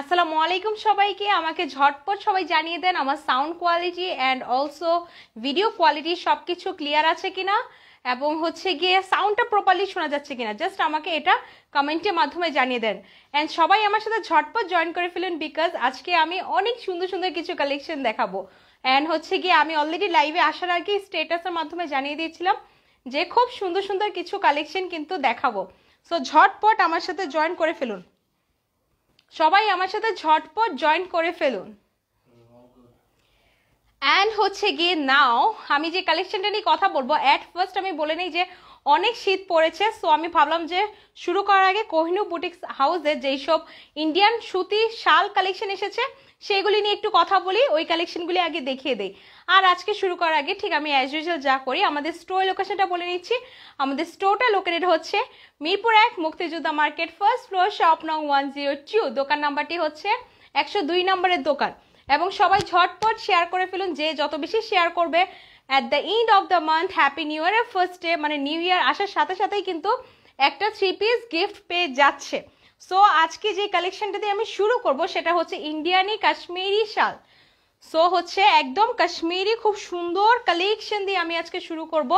আসসালামু আলাইকুম সবাইকে আমাকে ঝটপট সবাই জানিয়ে দেন আমার sound quality and also video quality সব কিছু ক্লিয়ার আছে কিনা এবং হচ্ছে গিয়ে সাউন্ডটা প্রপারলি শোনা যাচ্ছে কিনা জাস্ট আমাকে এটা কমেন্টের মাধ্যমে জানিয়ে দেন অ্যান্ড সবাই আমার সাথে ঝটপট জয়েন করে ফেলুন বিকজ আজকে আমি অনেক সুন্দর সুন্দর কিছু কালেকশন দেখাবো অ্যান্ড হচ্ছে গিয়ে আমি অলরেডি লাইভে আসার আগে স্টেটাসের মাধ্যমে জানিয়ে দিয়েছিলাম যে খুব সুন্দর সুন্দর কিছু কালেকশন কিন্তু দেখাবো সো ঝটপট আমার সাথে জয়েন করে ফেলুন সবাই আমার সাথে ঝটপট জয়েন করে ফেলুন অ্যান্ড হচ্ছে গিয়ে নাও আমি যে কালেকশনটা নিয়ে কথা বলবো অ্যাট ফার্স্ট আমি বলে নিই যে অনেক শীত পড়েছে সো আমি ভাবলাম যে শুরু করার আগে কোহিনু বুটিক্স হাউসে যেই সব ইন্ডিয়ান সুতি শাল কালেকশন এসেছে সেইগুলি নিয়ে একটু কথা বলি ওই কালেকশনগুলি আগে দেখিয়ে দেই আর আজকে শুরু করার আগে ঠিক আমি অ্যাজ ইউজুয়াল যা করি আমাদের স্টোর লোকেশনটা বলে নিচ্ছি আমাদের স্টোরটা লোকেটেড হচ্ছে মিরপুর এক মুক্তিযোদ্ধা মার্কেট ফার্স্ট ফ্লোর শপ নং ওয়ান জিরো টু দোকান নাম্বারটি হচ্ছে একশো দুই নম্বরের দোকান এবং সবাই ঝটপট শেয়ার করে ফেলুন যে যত বেশি শেয়ার করবে at the end of the month happy new ইয়ারের ফার্স্ট ডে মানে নিউ ইয়ার আসার সাথে সাথেই কিন্তু একটা থ্রি পিস গিফট পেয়ে যাচ্ছে সো আজকে যে কালেকশনটা দিয়ে আমি শুরু করব সেটা হচ্ছে ইন্ডিয়ানি কাশ্মীরি শাল সো হচ্ছে একদম কাশ্মীরি খুব সুন্দর কালেকশন দিয়ে আমি আজকে শুরু করব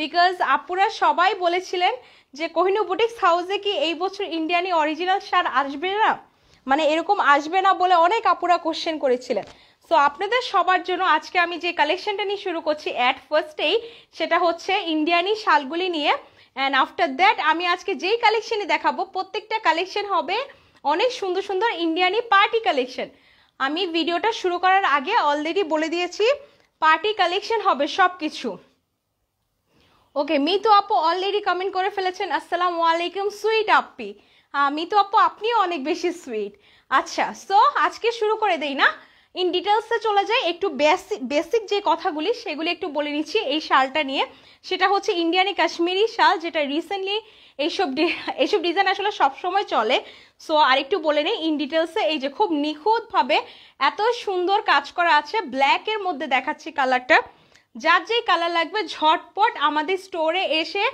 বিকজ আপুরা সবাই বলেছিলেন যে কোহিনু বুটিক্স হাউসে কি এই বছর ইন্ডিয়ানি অরিজিনাল শাল আসবে না মানে এরকম আসবে না বলে অনেক আপুরা কোশ্চেন করেছিলেন সো আপনাদের সবার জন্য আজকে আমি যে কালেকশনটা নিয়ে শুরু করছি অ্যাট ফার্স্টেই সেটা হচ্ছে ইন্ডিয়ানি শালগুলি নিয়ে অ্যান্ড আফটার দ্যাট আমি আজকে যেই কালেকশানে দেখাবো প্রত্যেকটা কালেকশন হবে অনেক সুন্দর সুন্দর ইন্ডিয়ানি পার্টি কালেকশন আমি ভিডিওটা শুরু করার আগে অলরেডি বলে দিয়েছি পার্টি কালেকশন হবে সব কিছু ওকে মিতু আপু অলরেডি কমেন্ট করে ফেলেছেন আসসালামু আলাইকুম সুইট আপ্পি মিতু আপু আপনিও অনেক বেশি সুইট আচ্ছা সো আজকে শুরু করে দেই না ইন ডিটেলসে চলে যাই একটু বেসিক বেসিক যে কথাগুলি সেগুলি একটু বলে নিচ্ছি এই শালটা নিয়ে সেটা হচ্ছে ইন্ডিয়ানি কাশ্মীরি শাল যেটা রিসেন্টলি এইসব এইসব ডিজাইন আসলে সবসময় চলে সো আর একটু বলে নিই ইন ডিটেলসে এই যে খুব নিখুঁতভাবে এত সুন্দর কাজ করা আছে ব্ল্যাকের মধ্যে দেখাচ্ছি কালারটা যার যেই কালার লাগবে ঝটপট আমাদের স্টোরে এসে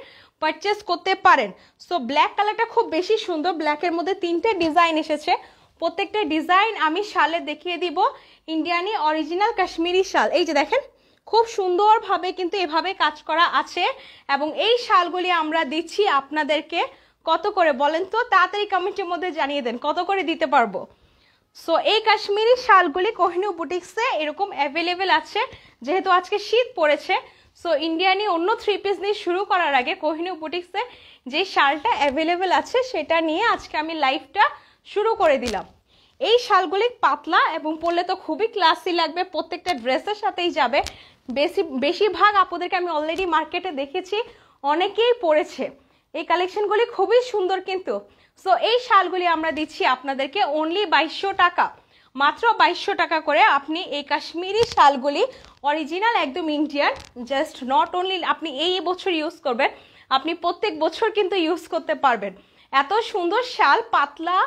পারচেস করতে পারেন সো ব্ল্যাক কালারটা খুব বেশি সুন্দর ব্ল্যাকের মধ্যে তিনটে ডিজাইন এসেছে প্রত্যেকটা ডিজাইন আমি শালে দেখিয়ে দিব ইন্ডিয়ানি অরিজিনাল কাশ্মীরি শাল এই যে দেখেন খুব সুন্দরভাবে কিন্তু এভাবে কাজ করা আছে এবং এই শালগুলি আমরা দিচ্ছি আপনাদেরকে কত করে বলেন তো তাড়াতাড়ি কমেন্টের মধ্যে জানিয়ে দেন কত করে দিতে পারবো সো এই কাশ্মীরি শালগুলি কোহিনু বুটিক্সে এরকম অ্যাভেলেবেল আছে যেহেতু আজকে শীত পড়েছে সো ইন্ডিয়ানি অন্য থ্রি পিস নিয়ে শুরু করার আগে কোহিনু বুটিক্সে যে শালটা অ্যাভেলেবেল আছে সেটা নিয়ে আজকে আমি লাইভটা শুরু করে দিলাম এই শালগুলি পাতলা এবং পরলে তো খুবই ক্লাসি লাগবে প্রত্যেকটা ড্রেসের সাথেই যাবে বেশি বেশিরভাগ আপুদেরকে আমি অলরেডি মার্কেটে দেখেছি অনেকেই পড়েছে এই কালেকশনগুলি খুবই সুন্দর কিন্তু সো এই শালগুলি আমরা দিচ্ছি আপনাদেরকে অনলি বাইশশো টাকা মাত্র বাইশশো টাকা করে আপনি এই কাশ্মীরি শালগুলি অরিজিনাল একদম ইন্ডিয়ান জাস্ট নট অনলি আপনি এই বছর ইউজ করবেন আপনি প্রত্যেক বছর কিন্তু ইউজ করতে পারবেন এত সুন্দর শাল পাতলা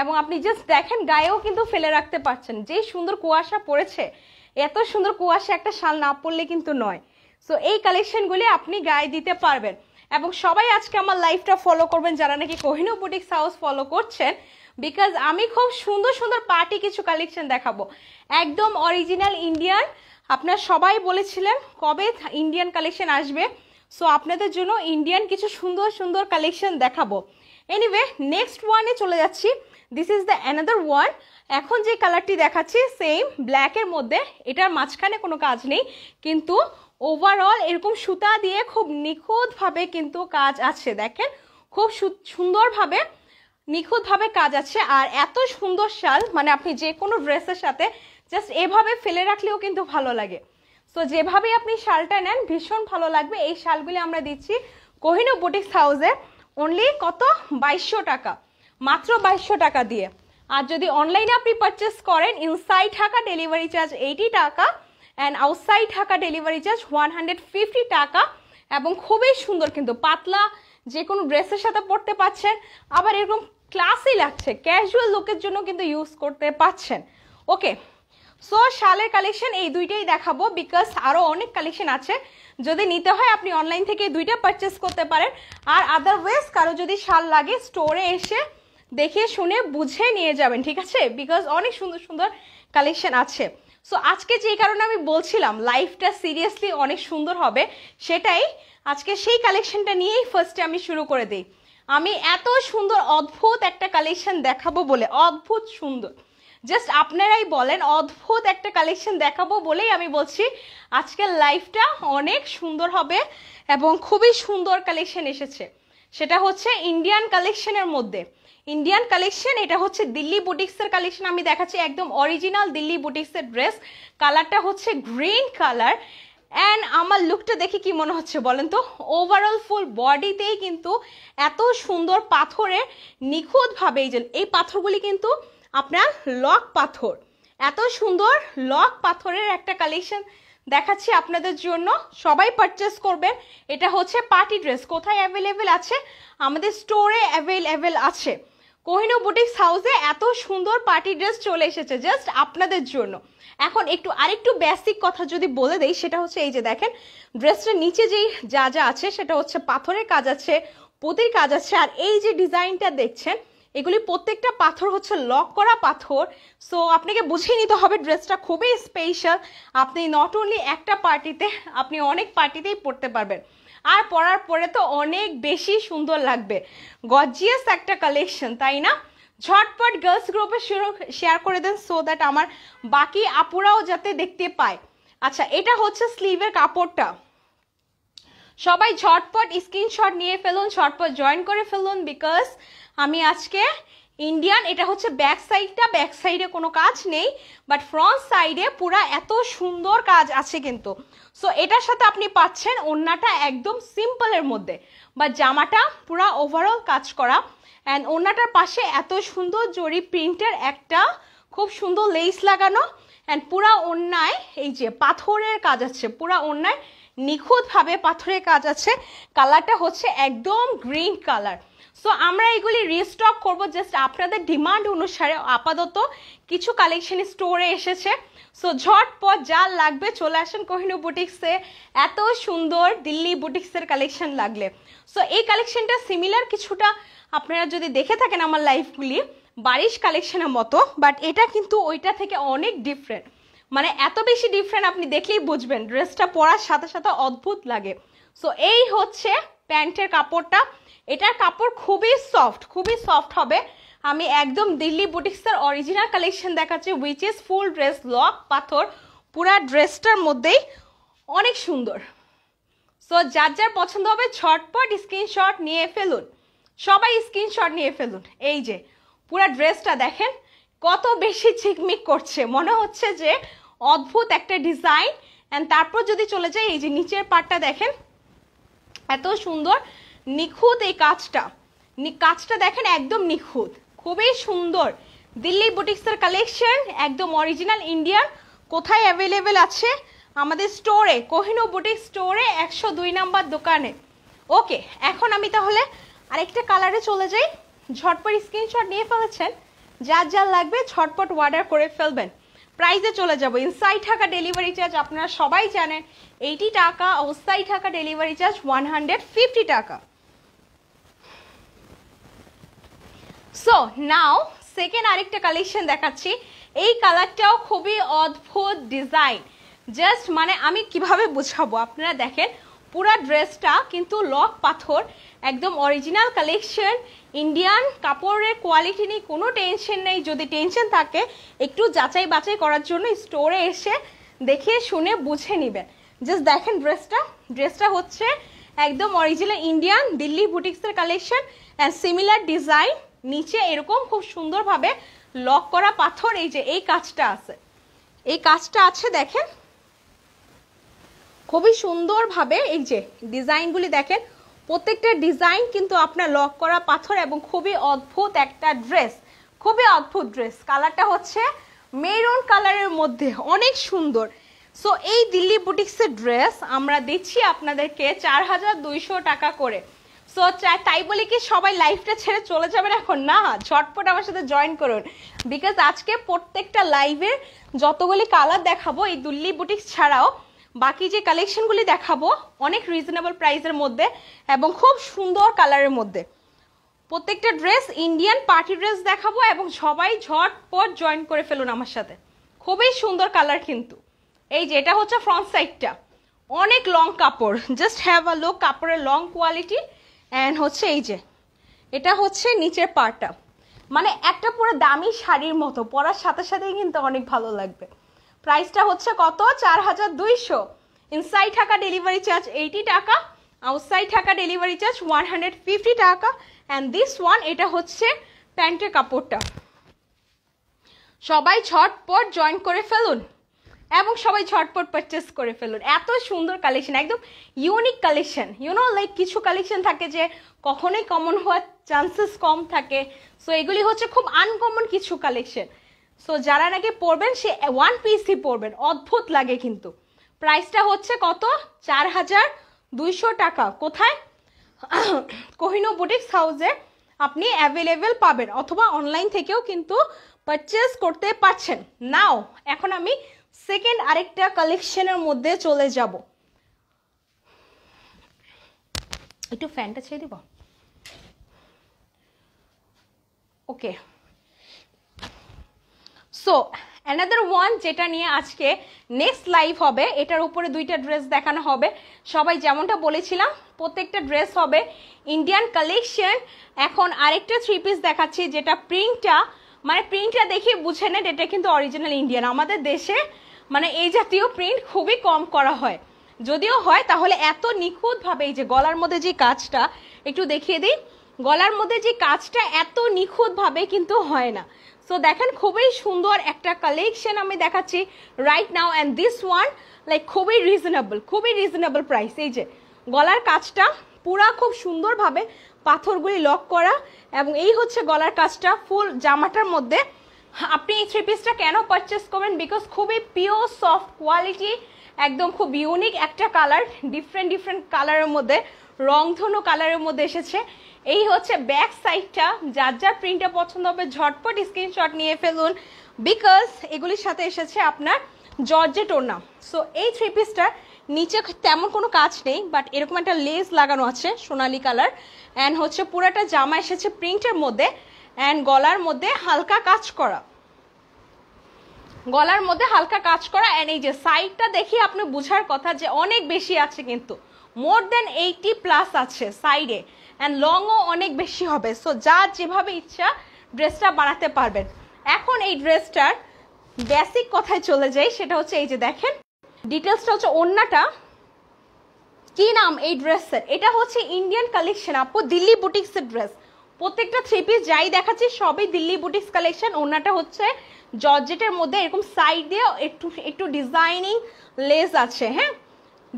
এবং আপনি জাস্ট দেখেন গায়েও কিন্তু ফেলে রাখতে পারছেন যেই সুন্দর কুয়াশা পড়েছে এত সুন্দর কুয়াশা একটা শাল না পড়লে কিন্তু নয় সো এই কালেকশনগুলি আপনি গায়ে দিতে পারবেন এবং সবাই আজকে আমার লাইফটা ফলো করবেন যারা নাকি কোহিনু বুটিক্স হাউস ফলো করছেন বিকজ আমি খুব সুন্দর সুন্দর পার্টি কিছু কালেকশন দেখাবো একদম অরিজিনাল ইন্ডিয়ান আপনার সবাই বলেছিলেন কবে ইন্ডিয়ান কালেকশন আসবে সো আপনাদের জন্য ইন্ডিয়ান কিছু সুন্দর সুন্দর কালেকশন দেখাবো এনিওয়ে নেক্সট ওয়ানে চলে যাচ্ছি this is the another one এখন যে কালারটি দেখাচ্ছি সেম ব্ল্যাকের মধ্যে এটার মাঝখানে কোনো কাজ নেই কিন্তু ওভারঅল এরকম সুতা দিয়ে খুব নিখুঁতভাবে কিন্তু কাজ আছে দেখেন খুব সুন্দরভাবে নিখুঁতভাবে কাজ আছে আর এত সুন্দর শাল মানে আপনি যে কোনো ড্রেসের সাথে জাস্ট এভাবে ফেলে রাখলেও কিন্তু ভালো লাগে সো যেভাবে আপনি শালটা নেন ভীষণ ভালো লাগবে এই শালগুলি আমরা দিচ্ছি কোহিনো বুটিক্স হাউসে অনলি কত বাইশশো টাকা মাত্র বাইশশো টাকা দিয়ে আর যদি অনলাইনে আপনি পারচেস করেন inside Dhaka delivery charge eighty টাকা and outside Dhaka delivery charge one hundred fifty টাকা এবং খুবই সুন্দর কিন্তু পাতলা যে কোনো ড্রেসের সাথে পরতে পাচ্ছেন আবার এরকম ক্লাসই লাগছে ক্যাজুয়াল লুকের জন্য কিন্তু ইউজ করতে পাচ্ছেন ওকে সো শালের কালেকশন এই দুইটাই দেখাবো বিকজ আরও অনেক কালেকশন আছে যদি নিতে হয় আপনি অনলাইন থেকে দুইটা পারচেস করতে পারেন আর আদারওয়াইজ কারো যদি শাল লাগে স্টোরে এসে দেখে শুনে বুঝে নিয়ে যাবেন ঠিক আছে বিকজ অনেক সুন্দর সুন্দর কালেকশন আছে সো আজকে যে কারণে আমি বলছিলাম লাইফটা সিরিয়াসলি অনেক সুন্দর হবে সেটাই আজকে সেই কালেকশনটা নিয়েই ফার্স্টে আমি শুরু করে দিই আমি এত সুন্দর অদ্ভুত একটা কালেকশন দেখাবো বলে অদ্ভুত সুন্দর জাস্ট আপনারাই বলেন অদ্ভুত একটা কালেকশন দেখাবো বলেই আমি বলছি আজকের লাইফটা অনেক সুন্দর হবে এবং খুবই সুন্দর কালেকশন এসেছে সেটা হচ্ছে ইন্ডিয়ান কালেকশনের মধ্যে ইন্ডিয়ান কালেকশন এটা হচ্ছে দিল্লি বুটিক্সের কালেকশন আমি দেখাচ্ছি একদম অরিজিনাল দিল্লি বুটিক্সের ড্রেস কালারটা হচ্ছে গ্রিন কালার অ্যান্ড আমার লুকটা দেখে কি মনে হচ্ছে বলেন তো ওভারঅল ফুল বডিতেই কিন্তু এত সুন্দর পাথরে নিখুঁতভাবে এই যে এই পাথরগুলি কিন্তু আপনার লক পাথর এত সুন্দর লক পাথরের একটা কালেকশন দেখাচ্ছি আপনাদের জন্য সবাই পারচেস করবেন এটা হচ্ছে পার্টি ড্রেস কোথায় অ্যাভেলেবেল আছে আমাদের স্টোরে অ্যাভেলেবেল আছে কোহিনো বুটিক্স হাউসে এত সুন্দর পার্টি ড্রেস চলে এসেছে জাস্ট আপনাদের জন্য এখন একটু আরেকটু বেসিক কথা যদি বলে দেই সেটা হচ্ছে এই যে দেখেন ড্রেসটার নিচে যেই যা যা আছে সেটা হচ্ছে পাথরের কাজ আছে পুতির কাজ আছে আর এই যে ডিজাইনটা দেখছেন এগুলি প্রত্যেকটা পাথর হচ্ছে লক করা পাথর সো আপনাকে বুঝিয়ে নিতে হবে ড্রেসটা খুবই স্পেশাল আপনি নট অনলি একটা পার্টিতে আপনি অনেক পার্টিতেই পরতে পারবেন আর পরার পরে তো অনেক বেশি সুন্দর লাগবে গজিয়াস একটা কালেকশন তাই না ঝটপট গার্লস গ্রুপে শেয়ার করে দেন সো দ্যাট আমার বাকি আপুরাও যাতে দেখতে পায় আচ্ছা এটা হচ্ছে স্লিভের কাপড়টা সবাই ঝটপট স্ক্রিনশট নিয়ে ফেলুন ঝটপট জয়েন করে ফেলুন বিকজ আমি আজকে ইন্ডিয়ান এটা হচ্ছে ব্যাক সাইডটা ব্যাক সাইডে কোনো কাজ নেই বাট ফ্রন্ট সাইডে পুরা এত সুন্দর কাজ আছে কিন্তু সো এটার সাথে আপনি পাচ্ছেন ওন্নাটা একদম সিম্পলের মধ্যে বা জামাটা পুরা ওভারঅল কাজ করা অ্যান্ড ওন্নাটার পাশে এত সুন্দর জরি প্রিন্টের একটা খুব সুন্দর লেস লাগানো অ্যান্ড পুরা অন্যায় এই যে পাথরের কাজ আছে পুরা অন্যায় নিখুঁতভাবে পাথরের কাজ আছে কালারটা হচ্ছে একদম গ্রিন কালার সো আমরা এগুলি রিস্টক করব জাস্ট আপনাদের ডিমান্ড অনুসারে আপাতত কিছু কালেকশন স্টোরে এসেছে সো ঝটপট যা লাগবে চলে আসেন কোহিনু বুটিক্সে এত সুন্দর দিল্লি বুটিক্সের কালেকশন লাগলে সো এই কালেকশনটা সিমিলার কিছুটা আপনারা যদি দেখে থাকেন আমার লাইফগুলি বারিশ কালেকশনের মতো বাট এটা কিন্তু ওইটা থেকে অনেক ডিফারেন্ট মানে এত বেশি ডিফারেন্ট আপনি দেখেই বুঝবেন ড্রেসটা পরার সাথে সাথে অদ্ভুত লাগে সো এই হচ্ছে প্যান্টের কাপড়টা এটার কাপড় খুবই সফট খুবই সফট হবে আমি একদম দিল্লি বুটিক্সের অরিজিনাল কালেকশন দেখাচ্ছি উইচ ইজ ফুল ড্রেস লক পাথর পুরা ড্রেসটার মধ্যেই অনেক সুন্দর সো যার যার পছন্দ হবে ছটপট স্ক্রিনশট নিয়ে ফেলুন সবাই স্ক্রিনশট নিয়ে ফেলুন এই যে পুরা ড্রেসটা দেখেন কত বেশি ঝিকমিক করছে মনে হচ্ছে যে অদ্ভুত একটা ডিজাইন অ্যান্ড তারপর যদি চলে যাই এই যে নিচের পার্টটা দেখেন এত সুন্দর নিখুঁত এই কাজটা কাজটা দেখেন একদম নিখুঁত খুবই সুন্দর দিল্লি বুটিক্সের কালেকশন একদম অরিজিনাল ইন্ডিয়ান কোথায় অ্যাভেলেবেল আছে আমাদের স্টোরে কোহিনু বুটিক স্টোরে একশো দুই নাম্বার দোকানে ওকে এখন আমি তাহলে আরেকটা কালারে চলে যাই ঝটপট স্ক্রিনশট নিয়ে ফেলেছেন যার যার লাগবে ঝটপট অর্ডার করে ফেলবেন প্রাইসে চলে যাব ইনসাইড ঢাকা ডেলিভারি চার্জ আপনারা সবাই জানেন এইটি টাকা outside Dhaka delivery charge one hundred fifty টাকা সো নাও সেকেন্ড আরেকটা কালেকশন দেখাচ্ছি এই কালারটাও খুবই অদ্ভুত ডিজাইন জাস্ট মানে আমি কিভাবে বুঝাবো আপনারা দেখেন পুরা ড্রেসটা কিন্তু লক পাথর একদম অরিজিনাল কালেকশন ইন্ডিয়ান কাপড়ের কোয়ালিটি নিয়ে কোনো টেনশন নেই যদি টেনশন থাকে একটু যাচাই বাছাই করার জন্য স্টোরে এসে দেখে শুনে বুঝে নেবেন জাস্ট দেখেন ড্রেসটা ড্রেসটা হচ্ছে একদম অরিজিনাল ইন্ডিয়ান দিল্লি বুটিক্সের কালেকশন অ্যান্ড সিমিলার ডিজাইন নিচে এরকম খুব সুন্দরভাবে লক করা পাথর এই যে এই কাজটা আছে এই কাজটা আছে দেখেন খুবই সুন্দরভাবে এই যে ডিজাইনগুলি দেখেন প্রত্যেকটা ডিজাইন কিন্তু আপনার লক করা পাথর এবং খুবই অদ্ভুত একটা ড্রেস খুবই অদ্ভুত ড্রেস কালারটা হচ্ছে মেরুন কালারের মধ্যে অনেক সুন্দর সো এই দিল্লি বুটিক্সের ড্রেস আমরা দিচ্ছি আপনাদেরকে চার হাজার দুইশো টাকা করে সো তাই বলে কি সবাই লাইভটা ছেড়ে চলে যাবেন এখন না ঝটপট আমার সাথে জয়েন করুন বিকজ আজকে প্রত্যেকটা লাইভের যতগুলি কালার দেখাবো এই দিল্লি বুটিক্স ছাড়াও বাকি যে কালেকশনগুলি দেখাবো অনেক রিজনেবল প্রাইসের মধ্যে এবং খুব সুন্দর কালারের মধ্যে প্রত্যেকটা ড্রেস ইন্ডিয়ান পার্টি ড্রেস দেখাবো এবং সবাই ঝটপট জয়েন করে ফেলুন আমার সাথে খুবই সুন্দর কালার কিন্তু এই যে এটা হচ্ছে ফ্রন্ট সাইডটা অনেক লং কাপড় জাস্ট হ্যাভ আ লো কাপড়ের লং কোয়ালিটি অ্যান্ড হচ্ছে এই যে এটা হচ্ছে নিচের পাটা মানে একটা পুরো দামি শাড়ির মতো পরার সাথে সাথেই কিন্তু অনেক ভালো লাগবে প্রাইসটা হচ্ছে কত চার হাজার দুইশো inside Dhaka delivery charge eighty টাকা outside Dhaka delivery charge one hundred fifty টাকা অ্যান্ড দিস ওয়ান এটা হচ্ছে প্যান্টের কাপড়টা সবাই ঝটপট জয়েন করে ফেলুন এবং সবাই ঝটপট পারচেস করে ফেলুন এত সুন্দর কালেকশন একদম ইউনিক কালেকশন ইউনো লাইক কিছু কালেকশন থাকে যে কখনোই কমন হওয়ার চান্সেস কম থাকে সো এগুলি হচ্ছে খুব আনকমন কিছু কালেকশন সো যারা নাকি পরবেন সে ওয়ান পিসই পরবেন অদ্ভুত লাগে কিন্তু প্রাইসটা হচ্ছে কত চার হাজার দুইশো টাকা কোথায় কোহিনো বুটিক্স হাউসে আপনি অ্যাভেলেবেল পাবেন অথবা অনলাইন থেকেও কিন্তু পারচেস করতে পারছেন নাও এখন আমি সেকেন্ড আরেকটা কালেকশনের মধ্যে চলে যাব একটু ফ্যানটা ছেড়ে দিব ওকে সো অ্যানাদার ওয়ান যেটা নিয়ে আজকে নেক্সট লাইভ হবে এটার উপরে দুইটা ড্রেস দেখানো হবে সবাই যেমনটা বলেছিলাম প্রত্যেকটা ড্রেস হবে ইন্ডিয়ান কালেকশন এখন আরেকটা থ্রি পিস দেখাচ্ছি যেটা প্রিন্টটা মানে প্রিন্টটা দেখে বুঝে নেন এটা কিন্তু অরিজিনাল ইন্ডিয়ান আমাদের দেশে মানে এই জাতীয় প্রিন্ট খুবই কম করা হয় যদিও হয় তাহলে এত নিখুঁতভাবে এই যে গলার মধ্যে যে কাজটা একটু দেখিয়ে দিই গলার মধ্যে যে কাজটা এত নিখুঁতভাবে কিন্তু হয় না সো দেখেন খুবই সুন্দর একটা কালেকশন আমি দেখাচ্ছি right now and this one like খুবই রিজনেবল খুবই রিজনেবল প্রাইস এই যে গলার কাজটা পুরা খুব সুন্দরভাবে পাথরগুলি লক করা এবং এই হচ্ছে গলার কাজটা ফুল জামাটার মধ্যে আপনি এই থ্রি পিসটা কেন পারচেস করবেন বিকজ খুবই পিওর সফট কোয়ালিটি একদম খুব ইউনিক একটা কালার ডিফারেন্ট ডিফারেন্ট কালারের মধ্যে রংধনু কালারের মধ্যে এসেছে এই হচ্ছে ব্যাক সাইডটা যার যার প্রিন্টটা পছন্দ হবে ঝটপট স্ক্রিনশট নিয়ে ফেলুন বিকজ এগুলির সাথে এসেছে আপনার জর্জেট ওড়না সো এই থ্রি পিসটার নিচে তেমন কোনো কাজ নেই বাট এরকম একটা লেস লাগানো আছে সোনালি কালার অ্যান্ড হচ্ছে পুরাটা জামা এসেছে প্রিন্টের মধ্যে অ্যান্ড গলার মধ্যে হালকা কাজ করা গলার মধ্যে হালকা কাজ করা অ্যান্ড এই যে সাইডটা দেখি আপনি বুঝার কথা যে অনেক বেশি আছে কিন্তু মোর দেন এইটি প্লাস আছে সাইডে অ্যান্ড লংও অনেক বেশি হবে সো যা যেভাবে ইচ্ছা ড্রেসটা বানাতে পারবেন এখন এই ড্রেসটার বেসিক কথায় চলে যাই সেটা হচ্ছে এই যে দেখেন ডিটেলসটা হচ্ছে অন্যটা কি নাম এই ড্রেসের এটা হচ্ছে ইন্ডিয়ান কালেকশন আপু দিল্লি বুটিক্সের ড্রেস প্রত্যেকটা থ্রি পিস যাই দেখাচ্ছি সবই দিল্লি বুটিক্স কালেকশন ওনাটা হচ্ছে জর্জেটের মধ্যে এরকম সাইড দিয়ে একটু একটু ডিজাইনিং লেস আছে হ্যাঁ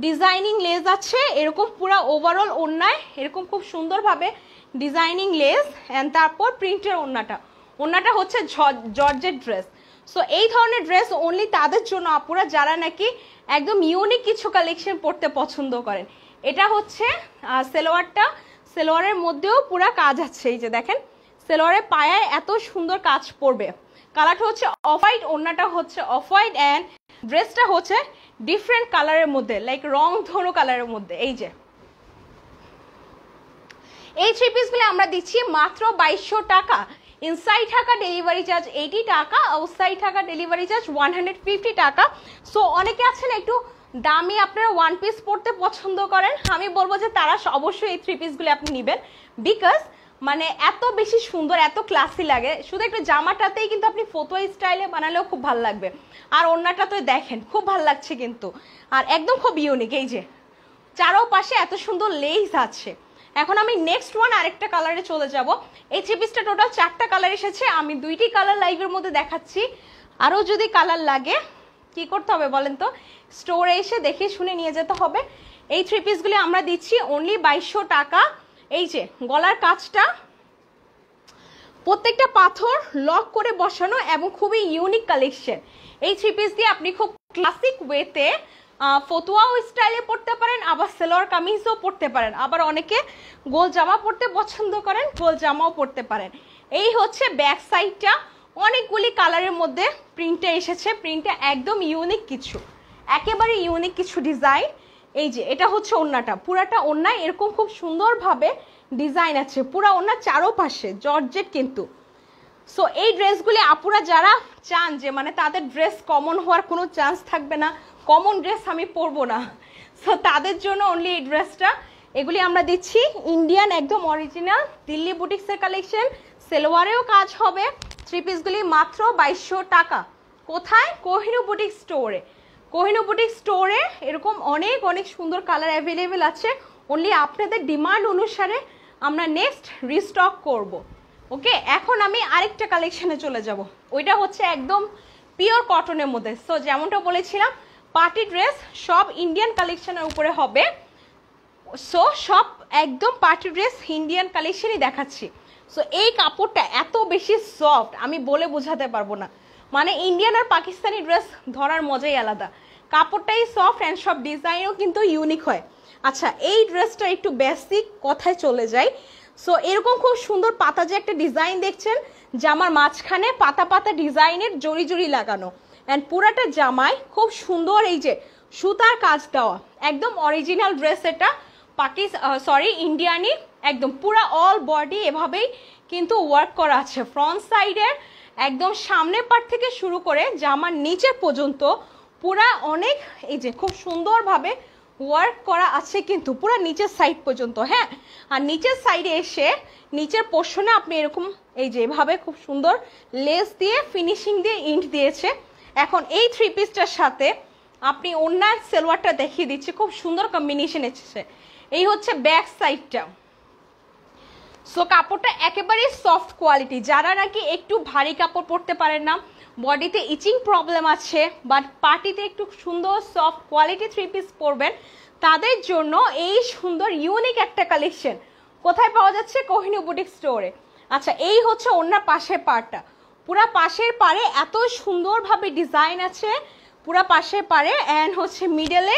ডিজাইনিং লেস আছে এরকম পুরো ওভারঅল ওনায় এরকম খুব সুন্দরভাবে ডিজাইনিং লেস অ্যান্ড তারপর প্রিন্টের ওনাটা ওনাটা হচ্ছে জর্জেট ড্রেস সো এই ধরনের ড্রেস অনলি তাদের জন্য আপুরা যারা নাকি একদম ইউনিক কিছু কালেকশন পড়তে পছন্দ করেন এটা হচ্ছে সেলোয়ারটা সেলোয়ারের মধ্যেও পুরো কাজ আছে এই যে দেখেন সেলোয়ারের পায়ায় এত সুন্দর কাজ পড়বে কালারটা হচ্ছে অফ হোয়াইট ওড়নাটা হচ্ছে অফ হোয়াইট অ্যান্ড ড্রেসটা হচ্ছে ডিফারেন্ট কালারের মধ্যে লাইক রং ধরো কালারের মধ্যে এই যে এই থ্রি পিসগুলো আমরা দিচ্ছি মাত্র বাইশশো টাকা ইনসাইড থাকা ডেলিভারি চার্জ এইটি টাকা আউটসাইড থাকা delivery charge one hundred fifty টাকা সো অনেকে আছেন একটু দামি আপনারা ওয়ান পিস পরতে পছন্দ করেন আমি বলবো যে তারা অবশ্যই এই থ্রি পিসগুলি আপনি নেবেন বিকজ মানে এত বেশি সুন্দর এত ক্লাসি লাগে শুধু একটা জামাটাতেই কিন্তু আপনি ফটো স্টাইলে বানালেও খুব ভালো লাগবে আর অন্যটা তো দেখেন খুব ভালো লাগছে কিন্তু আর একদম খুব ইউনিক এই যে চারো পাশে এত সুন্দর লেস আছে এখন আমি নেক্সট ওয়ান আরেকটা কালারে চলে যাব এই থ্রি পিসটা টোটাল চারটা কালার এসেছে আমি দুইটি কালার লাইভের মধ্যে দেখাচ্ছি আরও যদি কালার লাগে কি করতে হবে বলেন তো স্টোরে এসে দেখে শুনে নিয়ে যেতে হবে এই থ্রি পিসগুলি আমরা দিচ্ছি অনলি বাইশশো টাকা এই যে গলার কাজটা প্রত্যেকটা পাথর লক করে বসানো এবং খুবই ইউনিক কালেকশন এই থ্রি পিস দিয়ে আপনি খুব ক্লাসিক ওয়েতে ফতুয়াও স্টাইলে পড়তে পারেন আবার সেলোয়ার কামিজও পড়তে পারেন আবার অনেকে গোল জামা পরতে পছন্দ করেন গোল জামাও পরতে পারেন এই হচ্ছে ব্যাক সাইডটা অনেকগুলি কালারের মধ্যে প্রিন্টে এসেছে প্রিন্টে একদম ইউনিক কিছু একেবারে ইউনিক কিছু ডিজাইন এই যে এটা হচ্ছে ওন্নাটা পুরাটা ওন্নায় এরকম খুব সুন্দরভাবে ডিজাইন আছে পুরা ওন্না চারোপাশে জর্জেট কিন্তু সো এই ড্রেসগুলি আপুরা যারা চান যে মানে তাদের ড্রেস কমন হওয়ার কোনো চান্স থাকবে না কমন ড্রেস আমি পরবো না সো তাদের জন্য অনলি এই ড্রেসটা এগুলি আমরা দিচ্ছি ইন্ডিয়ান একদম অরিজিনাল দিল্লি বুটিক্সের কালেকশন সেলোয়ারেও কাজ হবে থ্রি পিসগুলি মাত্র বাইশশো টাকা কোথায় কোহিনু বুটিক স্টোরে কোহিনু বুটিক স্টোরে এরকম অনেক অনেক সুন্দর কালার অ্যাভেলেবেল আছে অনলি আপনাদের ডিমান্ড অনুসারে আমরা নেক্সট রিস্টক করব। ওকে এখন আমি আরেকটা কালেকশানে চলে যাব। ওইটা হচ্ছে একদম পিওর কটনের মধ্যে সো যেমনটা বলেছিলাম পার্টি ড্রেস সব ইন্ডিয়ান কালেকশানের উপরে হবে সো সব একদম পার্টি ড্রেস ইন্ডিয়ান কালেকশনই দেখাচ্ছি সো এই কাপড়টা এত বেশি সফট আমি বলে বোঝাতে পারবো না মানে ইন্ডিয়ান আর পাকিস্তানি ড্রেস ধরার মজাই আলাদা কাপড়টাই সফট অ্যান্ড সব ডিজাইনও কিন্তু ইউনিক হয় আচ্ছা এই ড্রেসটা একটু বেসিক কথায় চলে যায় সো এরকম খুব সুন্দর পাতা যে একটা ডিজাইন দেখছেন জামার মাঝখানে পাতা পাতা ডিজাইনের জড়ি জড়ি লাগানো অ্যান্ড পুরাটা জামায় খুব সুন্দর এই যে সুতার কাজ দেওয়া একদম অরিজিনাল ড্রেস এটা পাকিস সরি ইন্ডিয়ানি একদম পুরো অল বডি এভাবেই কিন্তু ওয়ার্ক করা আছে ফ্রন্ট সাইডের একদম সামনে পার্ট থেকে শুরু করে জামার নিচে পর্যন্ত পুরা অনেক এই যে খুব সুন্দরভাবে ওয়ার্ক করা আছে কিন্তু পুরো নিচের সাইড পর্যন্ত হ্যাঁ আর নিচের সাইডে এসে নিচের পোর্শনে আপনি এরকম এই যে এভাবে খুব সুন্দর লেস দিয়ে ফিনিশিং দিয়ে ইন্ট দিয়েছে এখন এই থ্রি পিসটার সাথে আপনি অন্যান্য সেলোয়ারটা দেখিয়ে দিচ্ছি খুব সুন্দর কম্বিনেশন এসেছে এই হচ্ছে ব্যাক সাইডটা সো কাপড়টা একেবারেই সফট কোয়ালিটি যারা নাকি একটু ভারী কাপড় পরতে পারেন না বডিতে ইচিং প্রবলেম আছে বাট পার্টিতে একটু সুন্দর সফট কোয়ালিটি থ্রি পিস পরবেন তাদের জন্য এই সুন্দর ইউনিক একটা কালেকশন কোথায় পাওয়া যাচ্ছে কোহিনু বুটিক স্টোরে আচ্ছা এই হচ্ছে অন্য পাশের পাড়টা পুরা পাশের পাড়ে এত সুন্দরভাবে ডিজাইন আছে পুরা পাশের পাড়ে অ্যান্ড হচ্ছে মিডেলে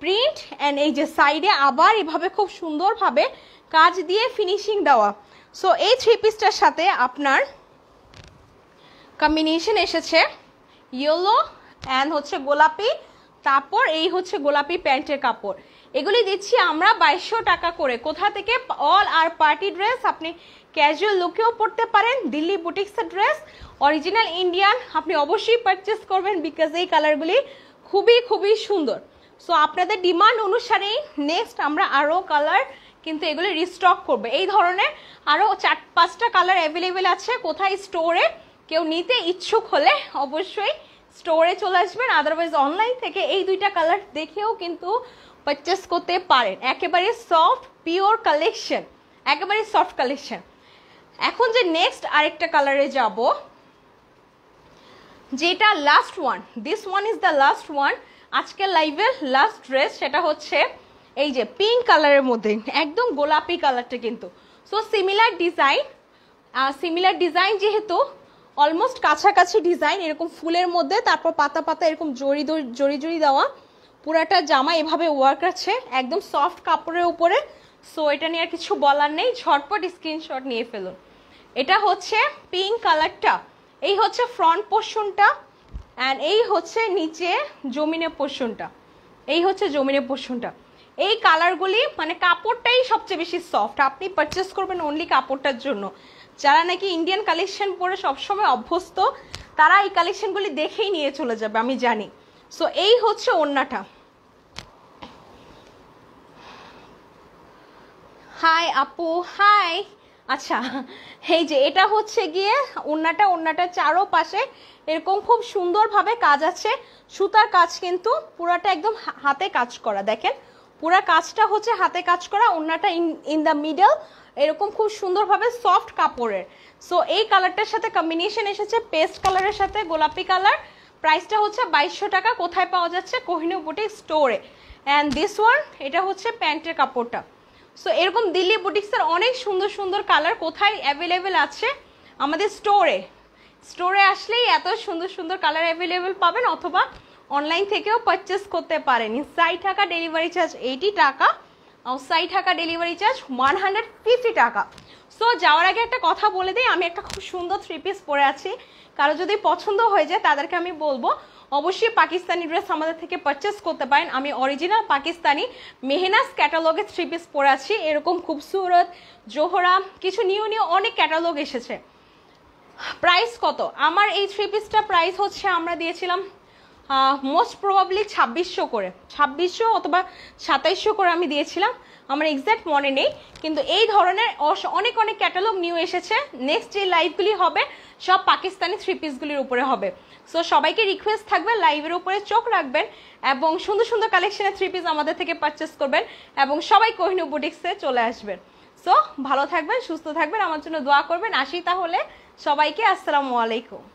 প্রিন্ট অ্যান্ড এই যে সাইডে আবার এভাবে খুব সুন্দরভাবে কাজ দিয়ে ফিনিশিং দেওয়া সো এই থ্রি পিসটার সাথে আপনার কম্বিনেশন এসেছে ইয়েলো অ্যান্ড হচ্ছে গোলাপি তারপর এই হচ্ছে গোলাপি প্যান্টের কাপড় এগুলি দিচ্ছি আমরা বাইশশো টাকা করে কোথা থেকে অল আর পার্টি ড্রেস আপনি ক্যাজুয়াল লুকেও পরতে পারেন দিল্লি বুটিক্সের ড্রেস অরিজিনাল ইন্ডিয়ান আপনি অবশ্যই পারচেস করবেন বিকজ এই কালারগুলি খুবই খুবই সুন্দর সো আপনাদের ডিমান্ড অনুসারেই নেক্সট আমরা আরও কালার কিন্তু এগুলো রিস্টক করবে এই ধরনের আরও চার পাঁচটা কালার অ্যাভেলেবেল আছে কোথায় স্টোরে কেউ নিতে ইচ্ছুক হলে অবশ্যই স্টোরে চলে আসবেন আদারওয়াইজ অনলাইন থেকে এই দুইটা কালার দেখেও কিন্তু পারচেস করতে পারেন একেবারে সফট পিওর কালেকশন একেবারে সফট কালেকশন এখন যে নেক্সট আরেকটা কালারে যাব যেটা last one this one is the last one আজকে লাইভের লাস্ট ড্রেস সেটা হচ্ছে এই যে পিঙ্ক কালারের মধ্যে একদম গোলাপি কালারটা কিন্তু so similar design similar design যেহেতু অলমোস্ট কাছাকাছি ডিজাইন এরকম ফুলের মধ্যে তারপর পাতা পাতা এরকম জড়ি জড়ি জড়ি দেওয়া পুরাটা জামা এভাবে ওয়ার্ক আছে একদম সফট কাপড়ের উপরে সো এটা নিয়ে আর কিছু বলার নেই ঝটপট স্ক্রিনশট নিয়ে ফেলুন এটা হচ্ছে পিঙ্ক কালারটা এই হচ্ছে ফ্রন্ট পোর্শনটা অ্যান্ড এই হচ্ছে নিচে জমিনে পোর্শনটা এই হচ্ছে জমিনে পোর্শনটা এই কালারগুলি মানে কাপড়টাই সবচেয়ে বেশি সফট আপনি পারচেস করবেন অনলি কাপড়টার জন্য যারা নাকি ইন্ডিয়ান কালেকশন পরে সবসময় অভ্যস্ত তারা এই কালেকশনগুলি দেখেই নিয়ে চলে যাবে আমি জানি সো এই হচ্ছে অন্যটা হাই আপু হাই আচ্ছা এই যে এটা হচ্ছে গিয়ে ওন্নাটা ওন্নাটা চারো পাশে এরকম খুব সুন্দরভাবে কাজ আছে সুতার কাজ কিন্তু পুরাটা একদম হাতে কাজ করা দেখেন পুরা কাজটা হচ্ছে হাতে কাজ করা ওনাটা ইন ইন দ্য মিডল এরকম খুব সুন্দরভাবে সফট কাপড়ের সো এই কালারটার সাথে কম্বিনেশন এসেছে পেস্ট কালারের সাথে গোলাপি কালার প্রাইসটা হচ্ছে বাইশশো টাকা কোথায় পাওয়া যাচ্ছে কোহিনু বুটিক স্টোরে অ্যান্ড দিস ওয়ান এটা হচ্ছে প্যান্টের কাপড়টা সো এরকম দিল্লি বুটিক্সের অনেক সুন্দর সুন্দর কালার কোথায় অ্যাভেলেবেল আছে আমাদের স্টোরে স্টোরে আসলেই এত সুন্দর সুন্দর কালার অ্যাভেলেবেল পাবেন অথবা অনলাইন থেকেও পারচেস করতে পারেন সাই টাকা ডেলিভারি চার্জ এইটি টাকা সাই টাকা delivery charge one hundred fifty টাকা সো যাওয়ার আগে একটা কথা বলে দিই আমি একটা খুব সুন্দর থ্রি পিস পরে আছি কারো যদি পছন্দ হয়ে যায় তাদেরকে আমি বলবো অবশ্যই পাকিস্তানি ড্রেস আমাদের থেকে পারচেস করতে পারেন আমি অরিজিনাল পাকিস্তানি মেহেনাস ক্যাটালগের থ্রি পিস পরে আছি এরকম খুবসুরত জোহরা কিছু নিউ নিউ অনেক ক্যাটালগ এসেছে প্রাইস কত আমার এই থ্রি পিসটা প্রাইস হচ্ছে আমরা দিয়েছিলাম মোস্ট প্রবাবলি ছাব্বিশশো করে ছাব্বিশশো অথবা সাতাইশশো করে আমি দিয়েছিলাম আমার এক্স্যাক্ট মনে নেই কিন্তু এই ধরনের অনেক অনেক ক্যাটালগ নিউ এসেছে নেক্সট যে লাইভগুলি হবে সব পাকিস্তানি থ্রি পিসগুলির উপরে হবে সো সবাইকে রিকোয়েস্ট থাকবে লাইভের উপরে চোখ রাখবেন এবং সুন্দর সুন্দর কালেকশনের থ্রি পিস আমাদের থেকে পারচেস করবেন এবং সবাই কোহিনু বুটিক্সে চলে আসবেন সো ভালো থাকবেন সুস্থ থাকবেন আমার জন্য দোয়া করবেন আসি তাহলে সবাইকে আসসালামু আলাইকুম